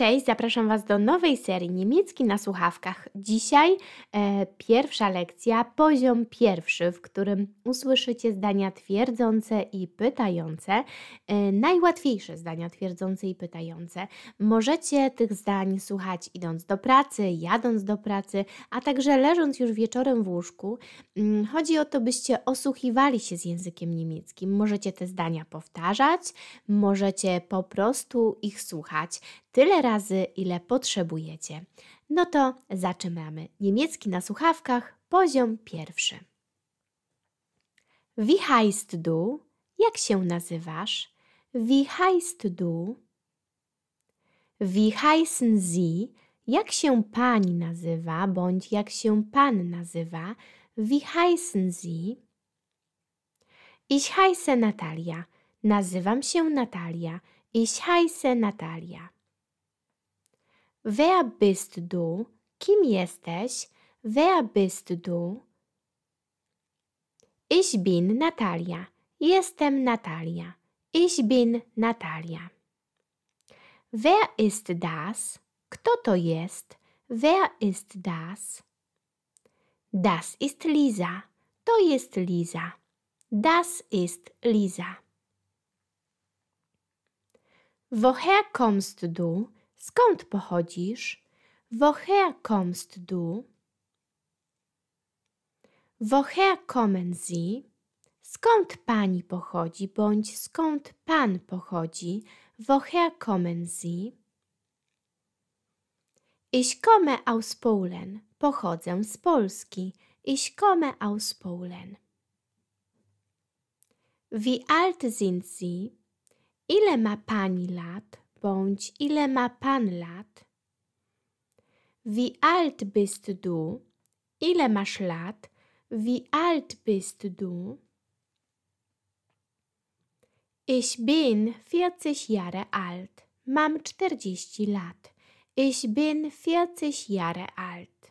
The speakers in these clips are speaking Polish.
Cześć, zapraszam Was do nowej serii Niemiecki na słuchawkach. Dzisiaj e, pierwsza lekcja, poziom pierwszy, w którym usłyszycie zdania twierdzące i pytające. E, najłatwiejsze zdania twierdzące i pytające. Możecie tych zdań słuchać idąc do pracy, jadąc do pracy, a także leżąc już wieczorem w łóżku. Mm, chodzi o to, byście osłuchiwali się z językiem niemieckim. Możecie te zdania powtarzać, możecie po prostu ich słuchać tyle razy, ile potrzebujecie. No to zaczynamy. Niemiecki na słuchawkach, poziom pierwszy. Wie heißt du? Jak się nazywasz? Wie heißt du? Wie heißen sie? Jak się pani nazywa bądź jak się pan nazywa? Wie heißen sie? Ich heiße Natalia. Nazywam się Natalia. Ich heiße Natalia. Wer bist du? Kim jesteś? Wer bist du? Ich bin Natalia. Jestem Natalia. Ich bin Natalia. Wer ist das? Kto to jest? Wer ist das? Das ist Lisa. To jest Lisa. Das ist Lisa. Woher kommst du? Skąd pochodzisz? Woher kommst du? Woher kommen Sie? Skąd pani pochodzi bądź skąd pan pochodzi? Woher kommen Sie? Ich komme aus Polen. Pochodzę z Polski. Ich komme aus Polen. Wie alt sind Sie? Ile ma pani lat? bądź ile ma pan lat? Wie alt bist du? Ile masz lat? Wie alt bist du? Ich bin 40 Jahre alt. Mam 40 lat. Ich bin 40 Jahre alt.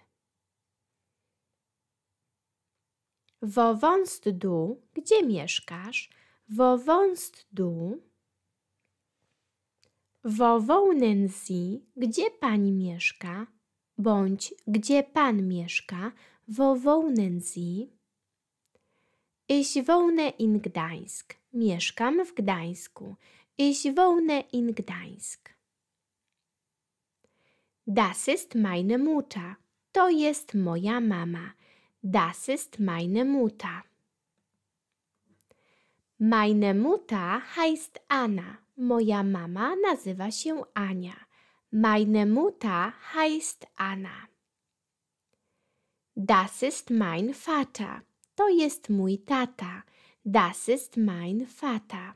Wo wohnst du? Gdzie mieszkasz? Wo wohnst du? Wową Nancy, gdzie pani mieszka? Bądź gdzie pan mieszka? Wową Nancy. Ich wohne in Gdańsk. Mieszkam w Gdańsku. Ich wohne in Gdańsk. Das ist meine Mutter. To jest moja mama. Das ist meine Mutter. Meine Mutter heißt Anna. Moja mama nazywa się Ania. Meine Mutter heißt Anna. Das ist mein Vater. To jest mój tata. Das ist mein Vater.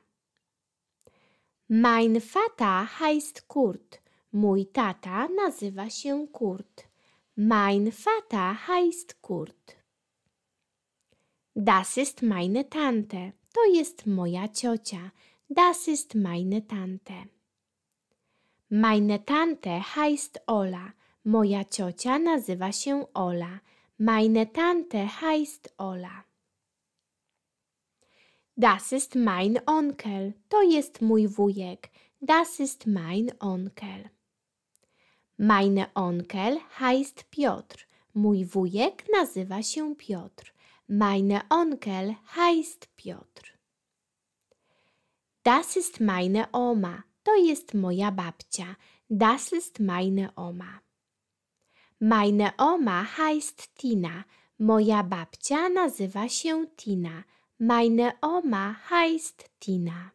Mein Vater heißt Kurt. Mój tata nazywa się Kurt. Mein Vater heißt Kurt. Das ist meine Tante. To jest moja ciocia. Das ist meine Tante. Meine Tante heißt Ola. Moja ciocia nazywa się Ola. Meine Tante heißt Ola. Das ist mein Onkel. To jest mój wujek. Das ist mein Onkel. Meine Onkel heißt Piotr. Mój wujek nazywa się Piotr. Meine Onkel heißt Piotr. Das ist meine Oma. To jest moja babcia. Das ist meine Oma. Meine Oma heißt Tina. Moja babcia nazywa się Tina. Meine Oma heißt Tina.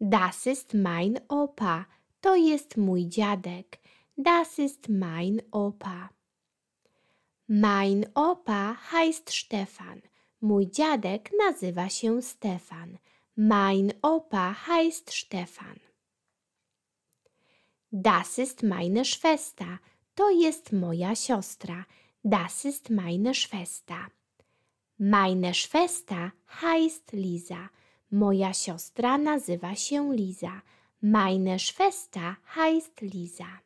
Das ist mein Opa. To jest mój dziadek. Das ist mein Opa. Mein Opa heißt Stefan. Mój dziadek nazywa się Stefan. Mein Opa heißt Stefan. Das ist meine Schwester. To jest moja siostra. Das ist meine Schwester. Meine Schwester heißt Lisa. Moja siostra nazywa się Lisa. Meine Schwester heißt Lisa.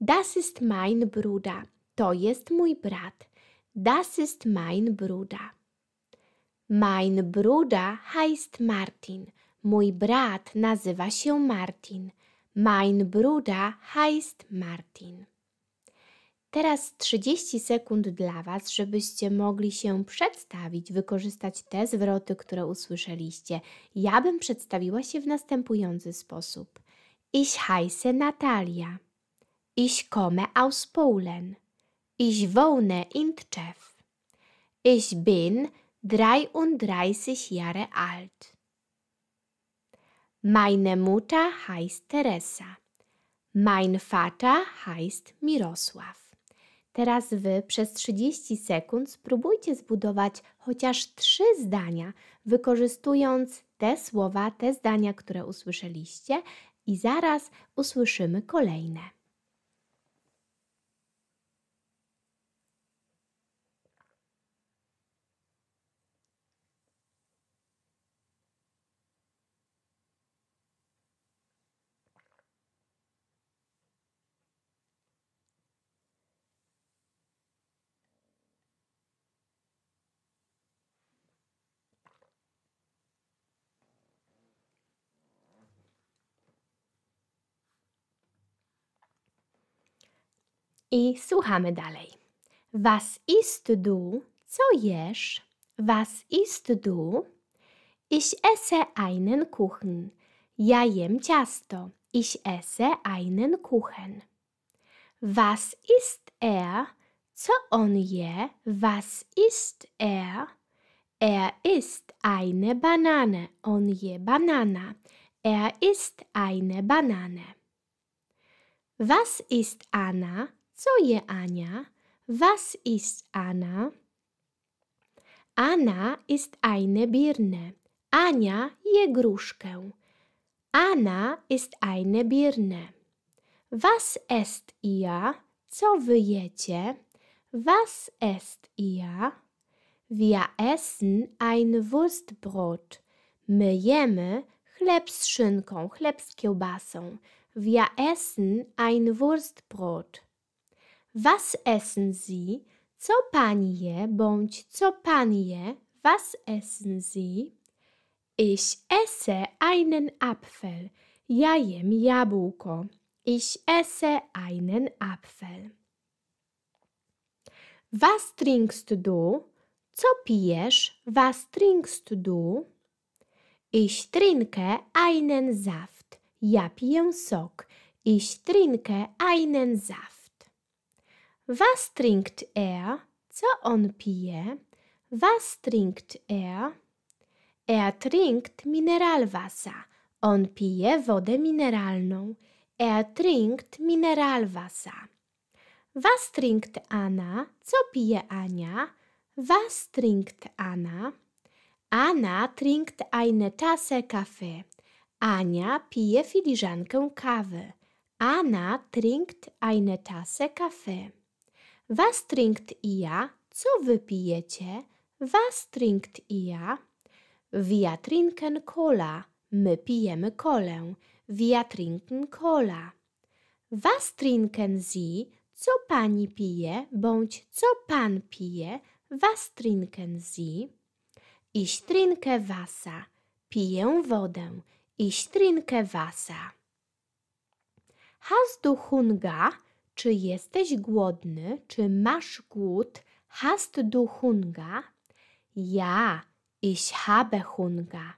Das ist mein Bruder. To jest mój brat. Das ist mein Bruder. Mein Bruder heißt Martin. Mój brat nazywa się Martin. Mein Bruder heißt Martin. Teraz 30 sekund dla Was, żebyście mogli się przedstawić, wykorzystać te zwroty, które usłyszeliście. Ja bym przedstawiła się w następujący sposób. Ich heiße Natalia. Ich komme aus Polen. Ich wohne in Tschew. Ich bin 33 Jahre alt. Meine Mutter heißt Teresa. Mein Vater heißt Mirosław. Teraz wy przez 30 sekund spróbujcie zbudować chociaż trzy zdania, wykorzystując te słowa, te zdania, które usłyszeliście, i zaraz usłyszymy kolejne. I słuchamy dalej. Was ist du? Co jesz? Was ist du? Ich esse einen Kuchen. Ja jem ciasto. Ich esse einen Kuchen. Was ist er? Co on je? Was ist er? Er ist eine Banane. On je Banana. Er ist eine Banane. Was ist Anna? Co je Ania? Was ist Anna? Anna ist eine Birne. Ania je gruszkę. Anna ist eine Birne. Was est ihr? Co wy jecie? Was est ihr? Wir essen ein Wurstbrot. My jemy chleb z szynką, chleb z kiełbasą. Wir essen ein Wurstbrot. Was essen Sie? Co pani je? Bądź co pan je? Was essen Sie? Ich esse einen Apfel. Ja jem jabłko. Ich esse einen Apfel. Was trinkst du? Co pijesz? Was trinkst du? Ich trinke einen Saft. Ja piję sok. Ich trinke einen Saft. Was trinkt er? Co on pije? Was trinkt er? Er trinkt mineralwasser. On pije wodę mineralną. Er trinkt mineralwasser. Was trinkt Anna? Co pije Ania? Was trinkt Anna? Anna trinkt eine Tasse Kaffee. Ania pije filiżankę kawy. Anna trinkt eine Tasse Kaffee. Was trinkt ja? Co wypijecie? Was trinkt ja? Wir trinken cola. My pijemy kolę. Wir trinken cola. Was trinken Sie? Co pani pije? Bądź co pan pije? Was trinken Sie? Ich trinke Wasser. Piję wodę. Ich trinke Wasser. Hast du Hunger? Czy jesteś głodny? Czy masz głód? Hast du hunga? Ja, ich habe hunga.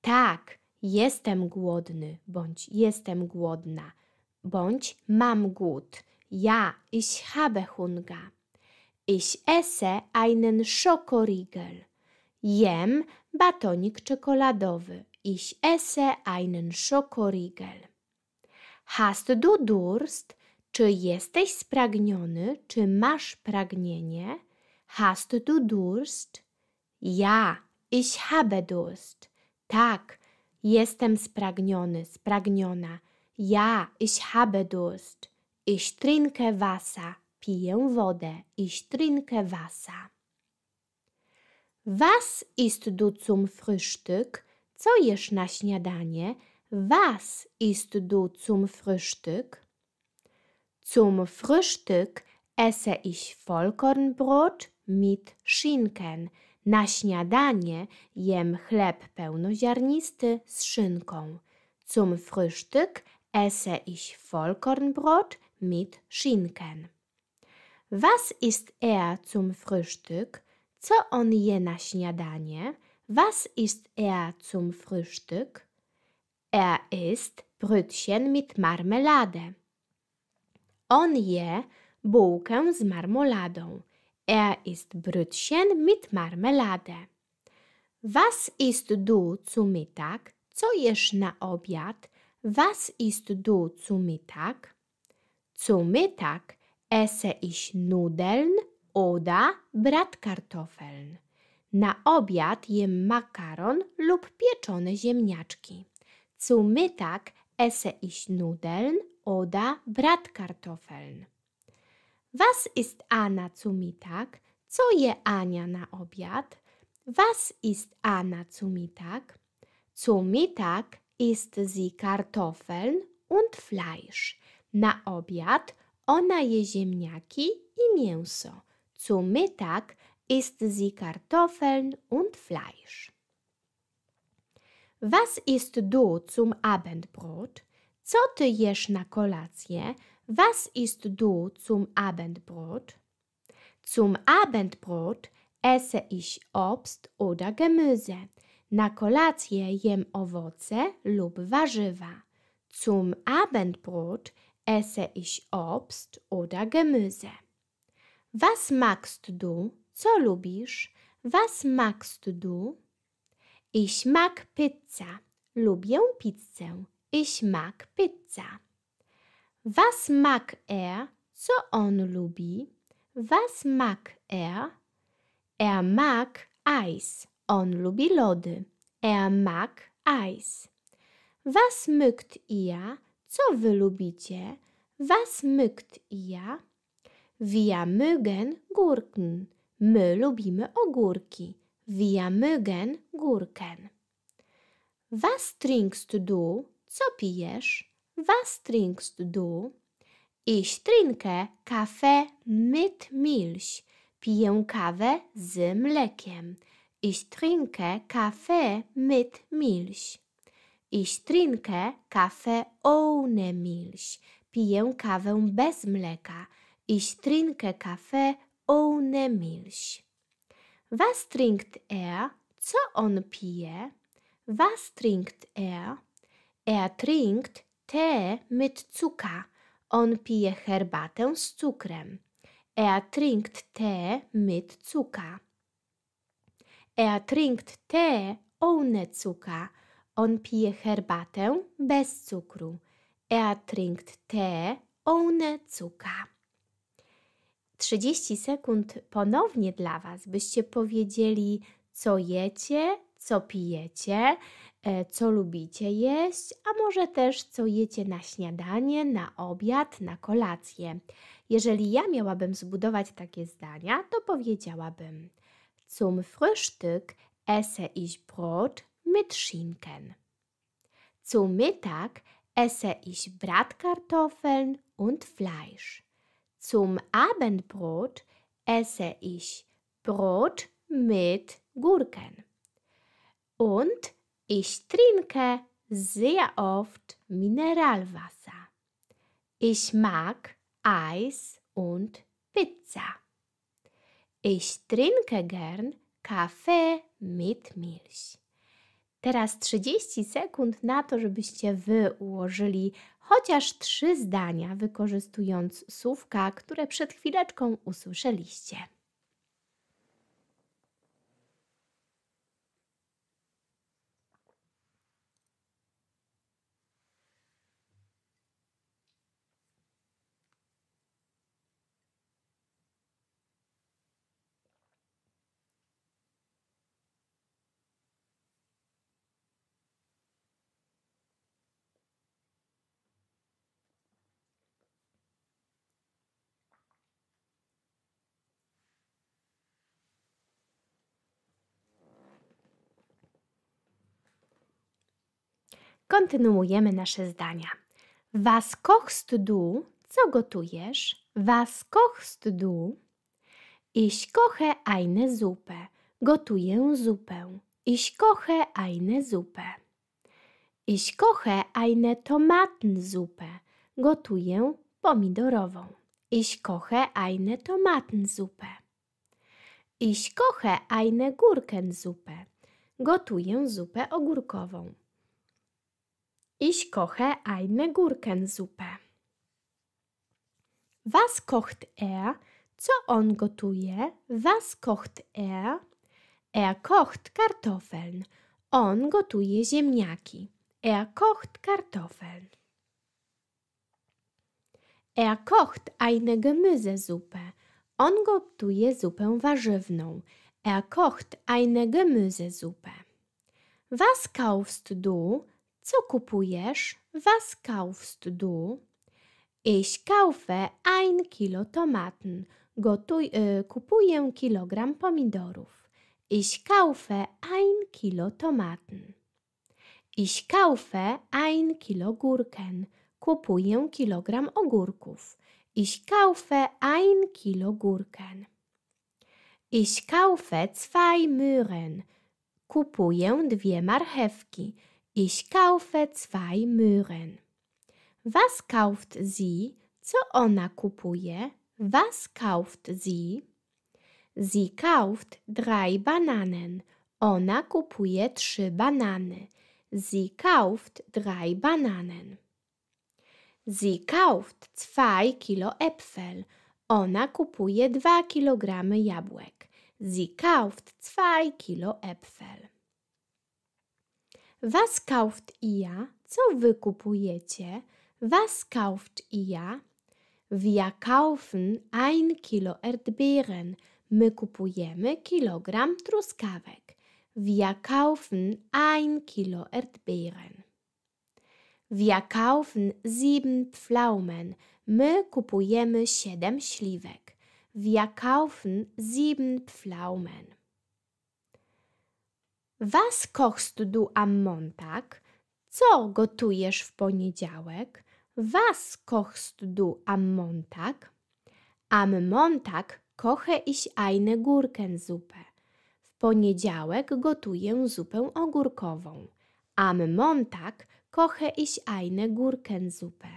Tak, jestem głodny, bądź jestem głodna, bądź mam głód. Ja, ich habe hunga. Ich esse einen Schokoriegel. Jem batonik czekoladowy. Ich esse einen Schokoriegel. Hast du Durst? Czy jesteś spragniony? Czy masz pragnienie? Hast du Durst? Ja, ich habe Durst. Tak, jestem spragniony, spragniona. Ja, ich habe Durst. Ich trinke Wasser. Piję wodę. Ich trinke Wasser. Was ist du zum Frühstück? Co jesz na śniadanie? Was ist du zum Frühstück? Zum Frühstück esse ich Vollkornbrot mit Schinken. Na śniadanie jem chleb pełnoziarnisty z szynką. Zum Frühstück esse ich Vollkornbrot mit Schinken. Was ist er zum Frühstück? Co on je na śniadanie? Was ist er zum Frühstück? Er isst Brötchen mit Marmelade. On je bułkę z marmoladą. Er ist Brötchen mit Marmelade. Was ist du zu Mittag? Co jesz na obiad? Was ist du zu Mittag? Zu Mittag esse ich Nudeln oder Bratkartoffeln. Na obiad jem makaron lub pieczone ziemniaczki. Zu Mittag esse ich Nudeln oder Bratkartoffeln? Was ist Anna zum Mittag? Co je Ania na obiad? Was ist Anna zum Mittag? Zum Mittag isst sie Kartoffeln und Fleisch. Na obiad ona je ziemniaki i mięso. Zum Mittag isst sie Kartoffeln und Fleisch. Was isst du zum Abendbrot? Co ty jesz na kolację? Was ist du zum Abendbrot? Zum Abendbrot esse ich Obst oder Gemüse. Na kolację jem owoce lub warzywa. Zum Abendbrot esse ich Obst oder Gemüse. Was magst du? Co lubisz? Was magst du? Ich mag Pizza. Lubię pizzę. Ich mag Pizza. Was mag er? Co on lubi? Was mag er? Er mag Eis. On lubi lody. Er mag Eis. Was mögt ihr? Co wy lubicie? Was mögt ihr? Wir mögen Gurken. My lubimy ogórki. Wir mögen Gurken. Was trinkst du? Co pijesz? Was trinkst du? Ich trinke Kaffee mit Milch. Piję kawę z mlekiem. Ich trinke Kaffee mit Milch. Ich trinke Kaffee ohne Milch. Piję kawę bez mleka. Ich trinke Kaffee ohne Milch. Was trinkt er? Co on pije? Was trinkt er? Er trinkt Tee mit Zucker. On pije herbatę z cukrem. Er trinkt Tee mit Zucker. Er trinkt Tee ohne Zucker. On pije herbatę bez cukru. Er trinkt Tee ohne Zucker. 30 sekund ponownie dla Was, byście powiedzieli, co jecie, co pijecie, E, co lubicie jeść, a może też co jecie na śniadanie, na obiad, na kolację. Jeżeli ja miałabym zbudować takie zdania, to powiedziałabym Zum Frühstück esse ich Brot mit Schinken. Zum Mittag esse ich Bratkartoffeln und Fleisch. Zum Abendbrot esse ich Brot mit Gurken. Und ich trinke sehr oft Mineralwasser. Ich mag Eis und Pizza. Ich trinke gern Kaffee mit Milch. Teraz 30 sekund na to, żebyście wy ułożyli chociaż trzy zdania, wykorzystując słówka, które przed chwileczką usłyszeliście. Kontynuujemy nasze zdania. Was kochst du? Co gotujesz? Was kochst du? Ich koche eine Suppe. Gotuję zupę. Ich koche eine Suppe. Ich koche eine Tomatensuppe. Gotuję pomidorową. Ich koche eine Tomatensuppe. Ich koche eine Gurkensuppe. Gotuję zupę ogórkową. Ich koche eine Gurkensuppe. Was kocht er? Co on gotuje? Was kocht er? Er kocht kartoffeln. On gotuje ziemniaki. Er kocht kartoffeln. Er kocht eine Gemüsesuppe. On gotuje zupę warzywną. Er kocht eine Gemüsesuppe. Was kaufst du? Co kupujesz? Was kaufst du? Ich kaufe ein Kilo Tomaten. Gotuj, y, kupuję kilogram pomidorów. Ich kaufe ein Kilo Tomaten. Ich kaufe ein Kilo Gurken. Kupuję kilogram ogórków. Ich kaufe ein Kilo Gurken. Ich kaufe zwei Möhren. Kupuję dwie marchewki. Ich kaufe zwei Möhren. Was kauft sie? Co ona kupuje? Was kauft sie? Sie kauft drei Bananen. Ona kupuje trzy banany. Sie kauft drei Bananen. Sie kauft zwei Kilo Äpfel. Ona kupuje dwa kilogramy jabłek. Sie kauft zwei Kilo Äpfel. Was kauft ihr? Co wy kupujecie? Was kauft ihr? Wir kaufen ein Kilo Erdbeeren. My kupujemy kilogram truskawek. Wir kaufen ein Kilo Erdbeeren. Wir kaufen sieben Pflaumen. My kupujemy siedem śliwek. Wir kaufen sieben Pflaumen. Was kochst du am Montag? Co gotujesz w poniedziałek? Was kochst du am Montag? Am Montag koche ich eine Gurkensuppe. W poniedziałek gotuję zupę ogórkową. Am Montag koche ich eine Gurkensuppe.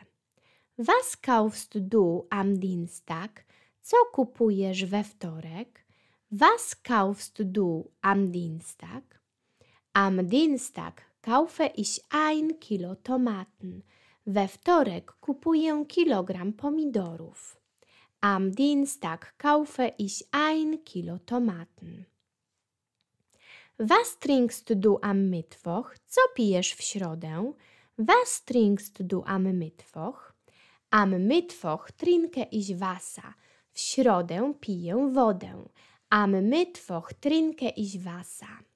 Was kaufst du am Dienstag? Co kupujesz we wtorek? Was kaufst du am Dienstag? Am Dienstag kaufe ich ein Kilo Tomaten. We wtorek kupuję kilogram pomidorów. Am Dienstag kaufe ich ein Kilo Tomaten. Was trinkst du am Mittwoch? Co pijesz w środę? Was trinkst du am Mittwoch? Am Mittwoch trinke ich Wasser. W środę piję wodę. Am Mittwoch trinke ich Wasser.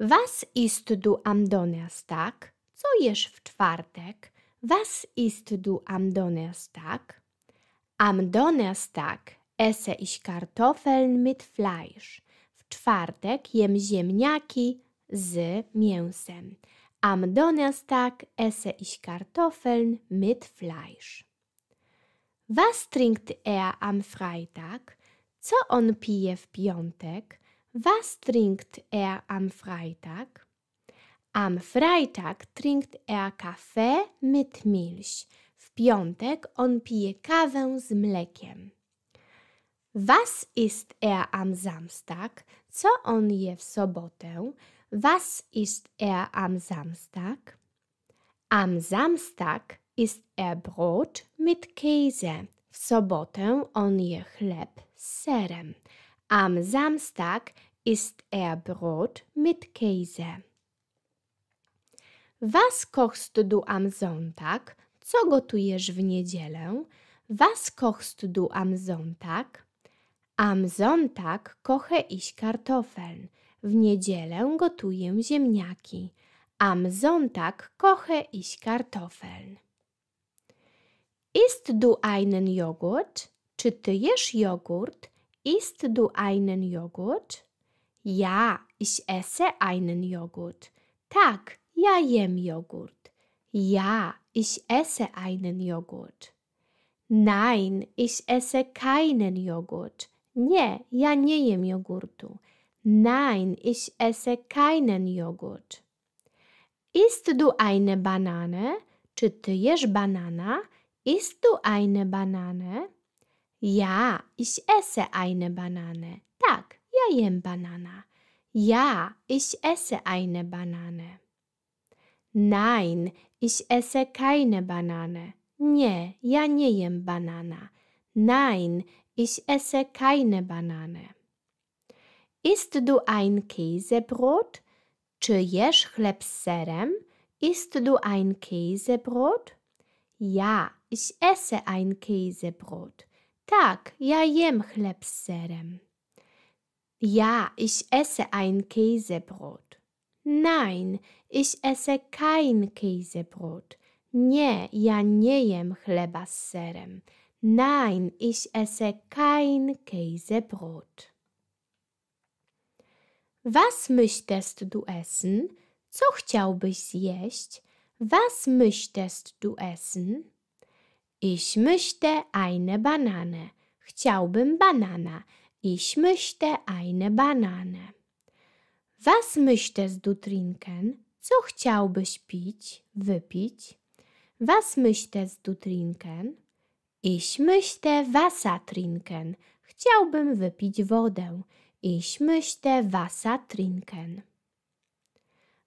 Was ist du am Donnerstag? Co jesz w czwartek? Was ist du am Donnerstag? Am Donnerstag esse ich Kartoffeln mit Fleisch. W czwartek jem ziemniaki z mięsem. Am Donnerstag esse ich Kartoffeln mit Fleisch. Was trinkt er am Freitag? Co on pije w piątek? Was trinkt er am Freitag? Am Freitag trinkt er Kaffee mit Milch. W piątek on pije kawę z mlekiem. Was ist er am Samstag? Co on je w sobotę? Was ist er am Samstag? Am Samstag ist er Brot mit Käse. W sobotę on je chleb z serem. Am Samstag ist er Brot mit Käse. Was kochst du am Sonntag? Co gotujesz w niedzielę? Was kochst du am Sonntag? Am Sonntag koche ich Kartoffeln. W niedzielę gotuję ziemniaki. Am Sonntag koche ich Kartoffeln. Ist du einen Joghurt? Czy ty jesz jogurt? Ist du einen Joghurt? Ja, ich esse einen Joghurt. Tak, ja jem Joghurt. Ja, ich esse einen Joghurt. Nein, ich esse keinen Joghurt. Nie, ja nie jem jogurtu. Nein, ich esse keinen Joghurt. Isst du eine Banane? Czy ty jesz banana? Isst du eine Banane? Ja, ich esse eine Banane. Tak, Italienbanana. Ja, ich esse eine Banane. Nein, ich esse keine Banane. Nie, ja nie jem Banana. Nein, ich esse keine Banane. Isst du ein Käsebrot? Czy jesz chleb z serem? Isst du ein Käsebrot? Ja, ich esse ein Käsebrot. Tak, ja jem chleb z serem. Ja, ich esse ein Käsebrot. Nein, ich esse kein Käsebrot. Nie, ja nie jem chleba z serem. Nein, ich esse kein Käsebrot. Was möchtest du essen? Co chciałbyś zjeść? Was möchtest du essen? Ich möchte eine Banane. Chciałbym banana. Ich möchte eine Banane. Was möchtest du trinken? Co chciałbyś pić, wypić? Was möchtest du trinken? Ich möchte Wasser trinken. Chciałbym wypić wodę. Ich möchte Wasser trinken.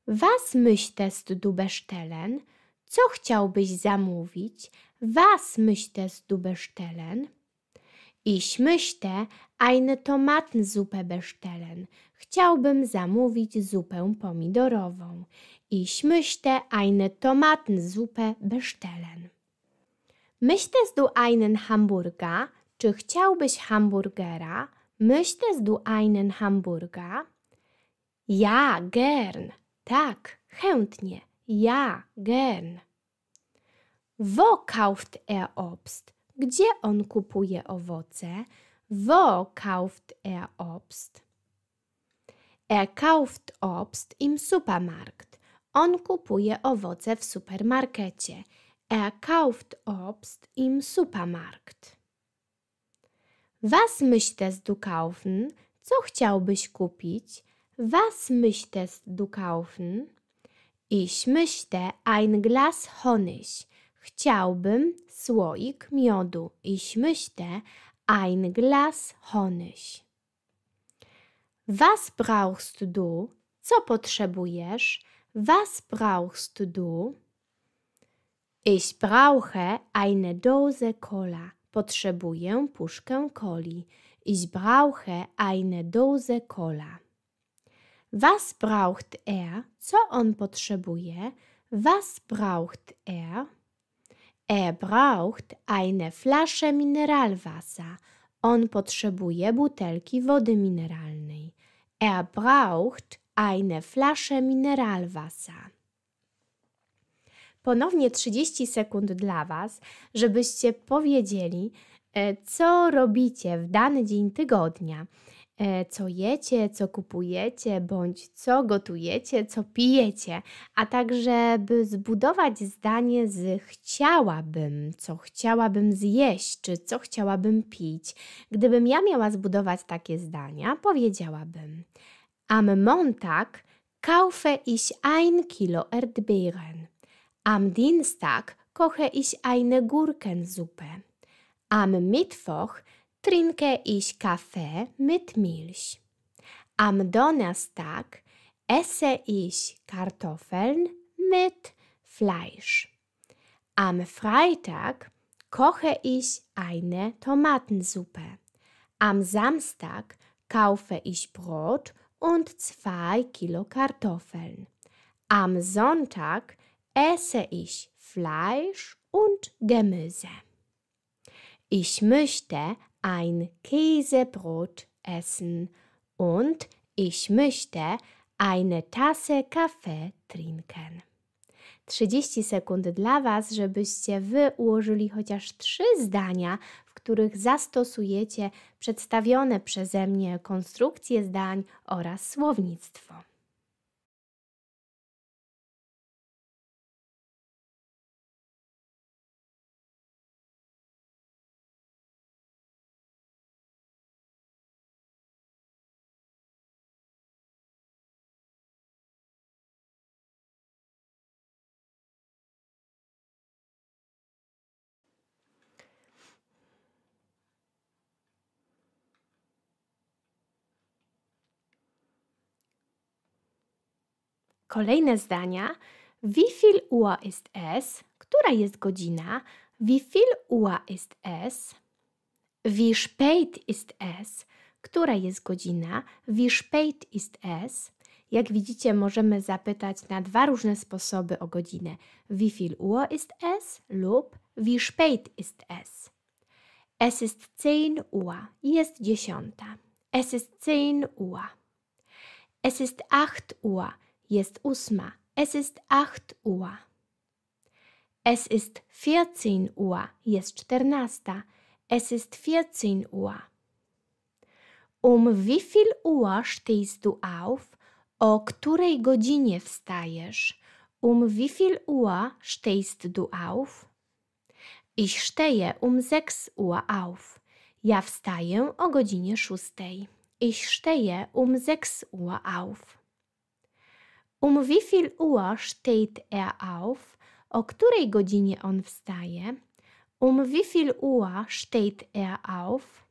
Was möchtest du bestellen? Co chciałbyś zamówić? Was möchtest du bestellen? Ich möchte eine Tomatensuppe bestellen. Chciałbym zamówić zupę pomidorową. Ich möchte eine Tomatensuppe bestellen. Möchtest du einen Hamburger? Czy chciałbyś hamburgera? Möchtest du einen Hamburger? Ja, gern. Tak, chętnie. Ja, gern. Wo kauft er Obst? Gdzie on kupuje owoce? Wo kauft er Obst? Er kauft Obst im Supermarkt. On kupuje owoce w supermarkecie. Er kauft Obst im Supermarkt. Was möchtest du kaufen? Co chciałbyś kupić? Was möchtest du kaufen? Ich möchte ein Glas Honig. Chciałbym słoik miodu. i möchte ein Glas Honig. Was brauchst du? Co potrzebujesz? Was brauchst du? Ich brauche eine Dose Cola. Potrzebuję puszkę coli. Ich brauche eine Dose Cola. Was braucht er? Co on potrzebuje? Was braucht er? Er braucht eine Flasche Mineralwasser. On potrzebuje butelki wody mineralnej. Er braucht eine Flasche Mineralwasser. Ponownie 30 sekund dla Was, żebyście powiedzieli, e, co robicie w dany dzień tygodnia. E, co jecie, co kupujecie, bądź co gotujecie, co pijecie, a także by zbudować zdanie z chciałabym, co chciałabym zjeść, czy co chciałabym pić. Gdybym ja miała zbudować takie zdania, powiedziałabym: Am Montag kaufe ich ein Kilo Erdbeeren. Am Dienstag koche ich eine Gurkensuppe. Am Mittwoch trinke ich Kaffee mit Milch. Am Donnerstag esse ich Kartoffeln mit Fleisch. Am Freitag koche ich eine Tomatensuppe. Am Samstag kaufe ich Brot und zwei Kilo Kartoffeln. Am Sonntag esse ich Fleisch und Gemüse. Ich möchte ein Käsebrot essen und ich möchte eine Tasse Kaffee trinken. 30 sekund dla Was, żebyście Wy ułożyli chociaż trzy zdania, w których zastosujecie przedstawione przeze mnie konstrukcje zdań oraz słownictwo. Kolejne zdania. Wie viel Uhr ist es? Która jest godzina? Wie viel Uhr ist es? Wie spät ist es? Która jest godzina? Wie spät ist es? Jak widzicie, możemy zapytać na dwa różne sposoby o godzinę. Wie viel Uhr ist es? lub Wie spät ist es? Es ist 10 Uhr. Jest dziesiąta. Es ist 10 Uhr. Es ist 8 Uhr jest ósma. Es ist acht Uhr. Es ist vierzehn Uhr. Jest czternasta. Es ist vierzehn Uhr. Um wie viel Uhr stehst du auf? O której godzinie wstajesz? Um wie viel Uhr stehst du auf? Ich stehe um sechs Uhr auf. Ja wstaję o godzinie szóstej. Ich stehe um sechs Uhr auf. Um wie viel Uhr steht er auf? O której godzinie on wstaje? Um wie viel Uhr steht er auf?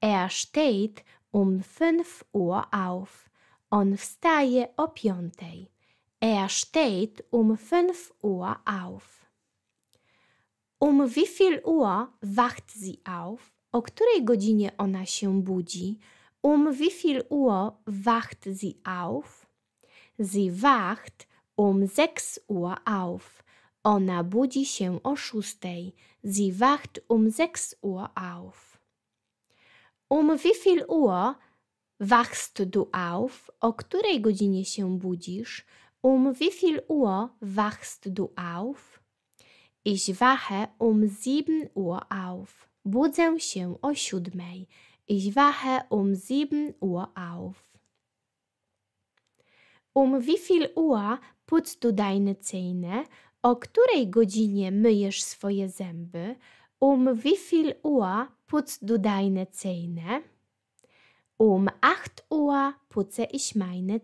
Er steht um 5 Uhr auf. On wstaje o piątej. Er steht um 5 Uhr auf. Um wie viel Uhr wacht sie auf? O której godzinie ona się budzi? Um wie viel Uhr wacht sie auf? Sie wacht um 6 Uhr auf. Ona budzi się o 6. Sie wacht um 6 Uhr auf. Um wie viel Uhr wachst du auf? O której godzinie się budzisz? Um wie viel Uhr wachst du auf? Ich wache um 7 Uhr auf. Budzę się o 7. Ich wache um 7 Uhr auf. Um wie viel Uhr du dajne Zähne? O której godzinie myjesz swoje zęby? Um wie viel Uhr du dajne Zähne? Um acht Uhr putze ich meine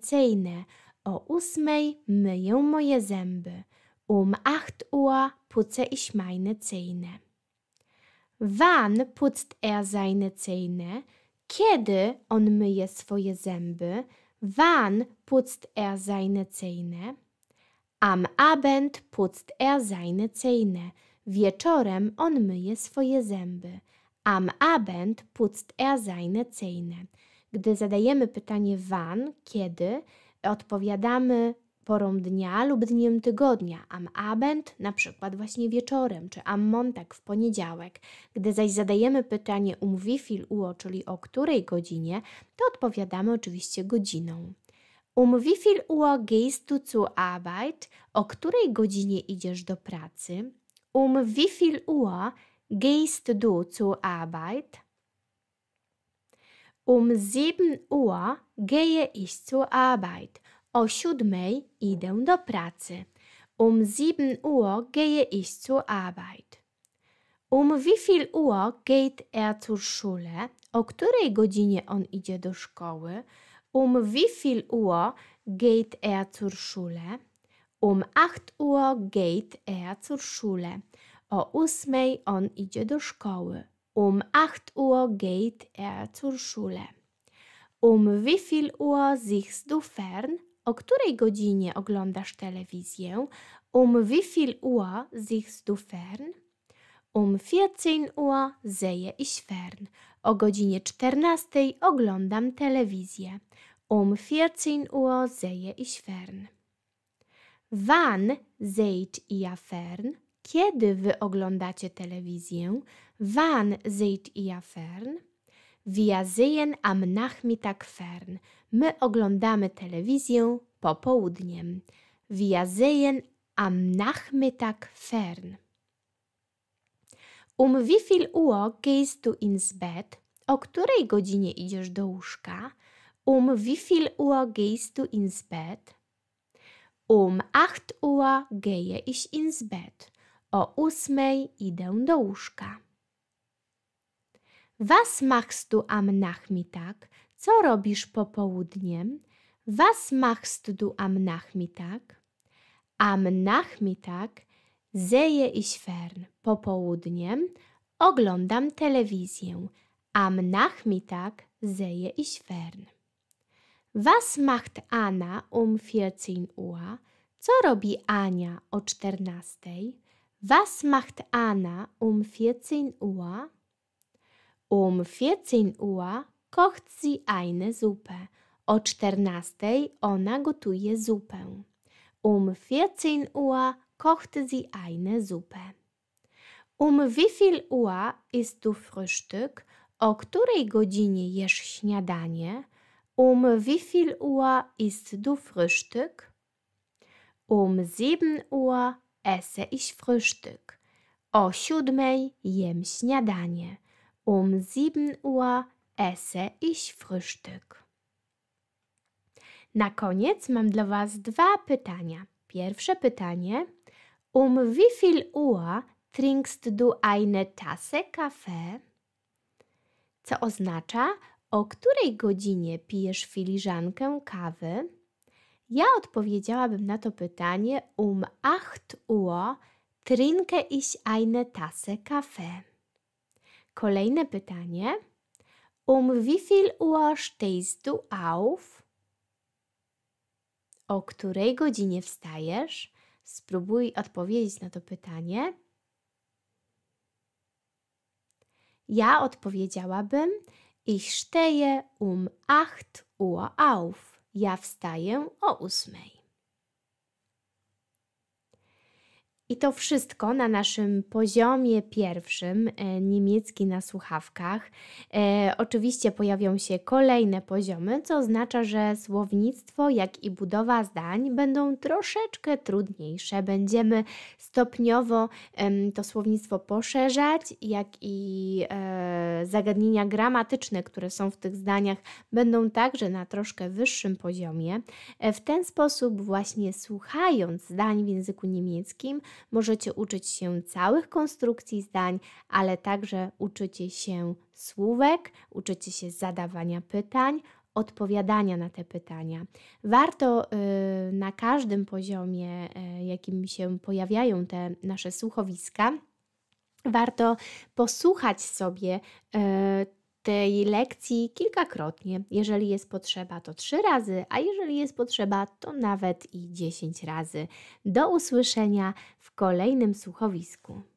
O ósmej myję moje zęby. Um acht Uhr putze ich meine Wann putzt er seine Zähne? Kiedy on myje swoje zęby? Wann putzt er seine Zähne? Am Abend putzt er seine Zähne. Wieczorem on myje swoje zęby. Am Abend putzt er seine Zähne. Gdy zadajemy pytanie wann, kiedy, odpowiadamy porą dnia lub dniem tygodnia, am abend na przykład właśnie wieczorem, czy am montag w poniedziałek. Gdy zaś zadajemy pytanie um wie viel uo, czyli o której godzinie, to odpowiadamy oczywiście godziną. Um wie viel uo gehst du zu Arbeit? O której godzinie idziesz do pracy? Um wie viel uo gehst du zu Arbeit? Um 7 Uhr gehe ich zur Arbeit. O siódmej idę do pracy. Um sieben Uhr gehe ich zur Arbeit. Um wie viel Uhr geht er zur Schule? O której godzinie on idzie do szkoły? Um wie viel Uhr geht er zur Schule? Um 8 Uhr geht er zur Schule. O ósmej on idzie do szkoły. Um 8 Uhr geht er zur Schule. Um wie viel Uhr siehst du fern? o której godzinie oglądasz telewizję? Um wie viel Uhr siehst du fern? Um 14 Uhr sehe ich fern. O godzinie 14 oglądam telewizję. Um 14 Uhr sehe ich fern. Wann seht ihr fern? Kiedy wy oglądacie telewizję? Wann seht ihr fern? Wiazyjen am Nachmittag fern. My oglądamy telewizję popołudniem. Wiazyjen am Nachmittag fern. Um wie viel Uhr gehst du ins Bett? O której godzinie idziesz do łóżka? Um wie viel Uhr gehst du ins Bett? Um 8 Uhr gehe ich ins Bett. O ósmej idę do łóżka. Was machst du am Nachmittag? Co robisz po popołudniem? Was machst du am Nachmittag? Am Nachmittag sehe ich fern. Popołudniem oglądam telewizję. Am Nachmittag sehe ich fern. Was macht Anna um 14 Uhr? Co robi Ania o 14? Was macht Anna um 14 Uhr? Um 14 Uhr kocht sie eine Suppe. O 14 ona gotuje zupę. Um 14 Uhr kocht sie eine Suppe. Um wie viel Uhr ist du Frühstück? O której godzinie jesz śniadanie? Um wie viel Uhr isst du Frühstück? Um 7 Uhr esse ich Frühstück. O siódmej jem śniadanie. Um 7 Uhr esse ich Frühstück. Na koniec mam dla Was dwa pytania. Pierwsze pytanie: Um wie viel Uhr trinkst du eine Tasse Kaffee? Co oznacza, o której godzinie pijesz filiżankę kawy? Ja odpowiedziałabym na to pytanie: Um 8 Uhr trinke ich eine Tasse Kaffee. Kolejne pytanie. Um wie viel Uhr stehst du auf? O której godzinie wstajesz? Spróbuj odpowiedzieć na to pytanie. Ja odpowiedziałabym: Ich stehe um 8 Uhr auf. Ja wstaję o ósmej. I to wszystko na naszym poziomie pierwszym, e, niemiecki na słuchawkach. E, oczywiście pojawią się kolejne poziomy, co oznacza, że słownictwo, jak i budowa zdań będą troszeczkę trudniejsze. Będziemy stopniowo e, to słownictwo poszerzać, jak i e, zagadnienia gramatyczne, które są w tych zdaniach, będą także na troszkę wyższym poziomie. E, w ten sposób, właśnie słuchając zdań w języku niemieckim, możecie uczyć się całych konstrukcji zdań, ale także uczycie się słówek, uczycie się zadawania pytań, odpowiadania na te pytania. Warto y, na każdym poziomie, yy, jakim się pojawiają te nasze słuchowiska, warto posłuchać sobie. Y, tej lekcji kilkakrotnie. Jeżeli jest potrzeba, to trzy razy, a jeżeli jest potrzeba, to nawet i dziesięć razy. Do usłyszenia w kolejnym słuchowisku.